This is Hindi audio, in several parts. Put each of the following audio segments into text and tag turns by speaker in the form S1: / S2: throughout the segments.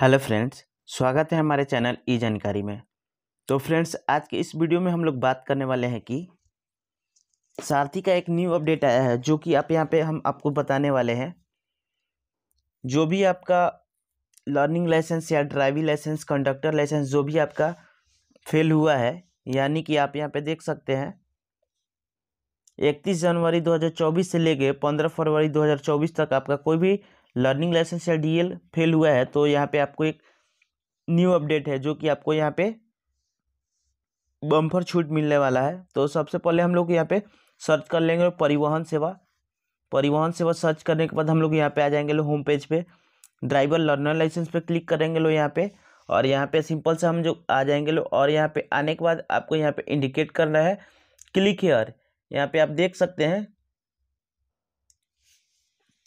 S1: हेलो फ्रेंड्स स्वागत है हमारे चैनल ई जानकारी में तो फ्रेंड्स आज के इस वीडियो में हम लोग बात करने वाले हैं कि सारथी का एक न्यू अपडेट आया है जो कि आप यहाँ पे हम आपको बताने वाले हैं जो भी आपका लर्निंग लाइसेंस या ड्राइविंग लाइसेंस कंडक्टर लाइसेंस जो भी आपका फेल हुआ है यानी कि आप यहाँ पर देख सकते हैं इकतीस जनवरी दो से लेके पंद्रह फरवरी दो तक आपका कोई भी लर्निंग लाइसेंस या डीएल फेल हुआ है तो यहाँ पे आपको एक न्यू अपडेट है जो कि आपको यहाँ पे बम्फर छूट मिलने वाला है तो सबसे पहले हम लोग यहाँ पे सर्च कर लेंगे परिवहन सेवा परिवहन सेवा सर्च करने के बाद हम लोग यहाँ पे आ जाएंगे लोग होम पेज पे ड्राइवर लर्नर लाइसेंस पे क्लिक करेंगे लोग यहाँ पे और यहाँ पे सिंपल से हम जो आ जाएंगे लोग और यहाँ पे आने के बाद आपको यहाँ पे इंडिकेट करना है क्लिक हेयर यहाँ पे आप देख सकते हैं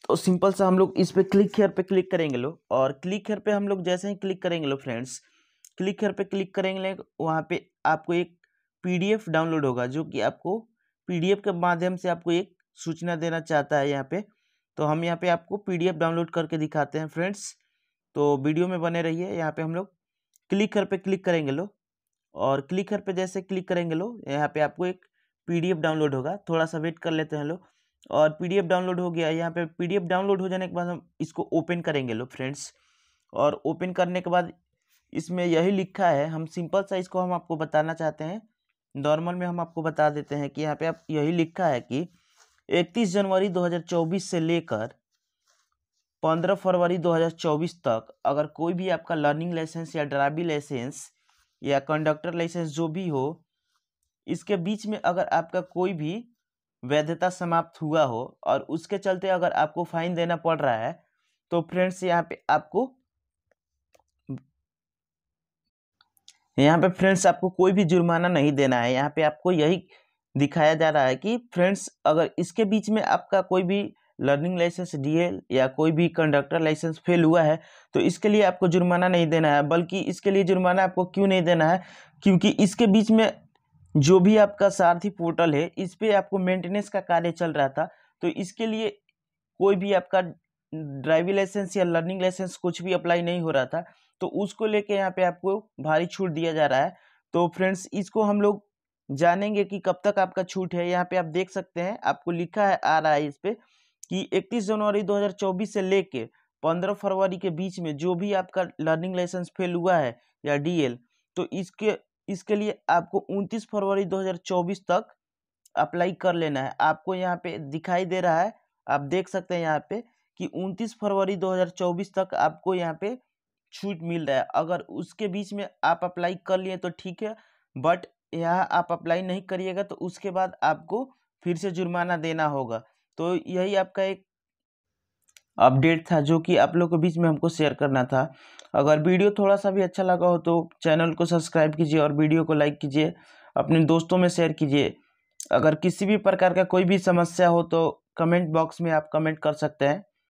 S1: तो सिंपल सा हम लोग इस पर क्लिक हेयर पे क्लिक करेंगे लोग और क्लिक हेयर पे हम लोग जैसे ही क्लिक करेंगे लोग फ्रेंड्स क्लिक हेयर पे क्लिक करेंगे वहाँ पे आपको एक पीडीएफ डाउनलोड होगा जो कि आपको पीडीएफ के माध्यम से आपको एक सूचना देना चाहता है यहाँ पे तो हम यहाँ पे आपको पीडीएफ डाउनलोड करके दिखाते हैं फ्रेंड्स तो वीडियो में बने रहिए यहाँ पर हम लोग क्लिक हेयर पे क्लिक करेंगे लोग और क्लिक हेयर पे जैसे क्लिक करेंगे लोग यहाँ पर आपको एक पी डाउनलोड होगा थोड़ा सा वेट कर लेते हैं लोग और पीडीएफ डाउनलोड हो गया यहाँ पे पीडीएफ डाउनलोड हो जाने के बाद हम इसको ओपन करेंगे लोग फ्रेंड्स और ओपन करने के बाद इसमें यही लिखा है हम सिंपल सा इसको हम आपको बताना चाहते हैं नॉर्मल में हम आपको बता देते हैं कि यहाँ पे आप यही लिखा है कि 31 जनवरी 2024 से लेकर 15 फरवरी 2024 तक अगर कोई भी आपका लर्निंग लाइसेंस या ड्राइविंग लाइसेंस या कंडक्टर लाइसेंस जो भी हो इसके बीच में अगर आपका कोई भी वैधता समाप्त हुआ हो और उसके चलते अगर आपको फाइन देना पड़ रहा है तो फ्रेंड्स यहाँ पे आपको यहाँ पे फ्रेंड्स आपको कोई भी जुर्माना नहीं देना है यहाँ पे आपको यही दिखाया जा रहा है कि फ्रेंड्स अगर इसके बीच में आपका कोई भी लर्निंग लाइसेंस डीएल या कोई भी कंडक्टर लाइसेंस फेल हुआ है तो इसके लिए आपको जुर्माना नहीं देना है बल्कि इसके लिए जुर्माना आपको क्यों नहीं देना है क्योंकि इसके बीच में जो भी आपका सारथी पोर्टल है इस पर आपको मेंटेनेंस का कार्य चल रहा था तो इसके लिए कोई भी आपका ड्राइविंग लाइसेंस या लर्निंग लाइसेंस कुछ भी अप्लाई नहीं हो रहा था तो उसको लेके यहाँ पे आपको भारी छूट दिया जा रहा है तो फ्रेंड्स इसको हम लोग जानेंगे कि कब तक आपका छूट है यहाँ पे आप देख सकते हैं आपको लिखा है आ रहा है इस पर कि 31 जनवरी 2024 से लेके 15 फरवरी के बीच में जो भी आपका लर्निंग लाइसेंस फेल हुआ है या डीएल तो इसके इसके लिए आपको 29 फरवरी 2024 तक अप्लाई कर लेना है आपको यहाँ पे दिखाई दे रहा है आप देख सकते हैं यहाँ पे कि 29 फरवरी 2024 तक आपको यहाँ पे छूट मिल रहा है अगर उसके बीच में आप अप्लाई कर लिए तो ठीक है बट यहाँ आप अप्लाई नहीं करिएगा तो उसके बाद आपको फिर से जुर्माना देना होगा तो यही आपका एक अपडेट था जो कि आप लोग के बीच में हमको शेयर करना था अगर वीडियो थोड़ा सा भी अच्छा लगा हो तो चैनल को सब्सक्राइब कीजिए और वीडियो को लाइक कीजिए अपने दोस्तों में शेयर कीजिए अगर किसी भी प्रकार का कोई भी समस्या हो तो कमेंट बॉक्स में आप कमेंट कर सकते हैं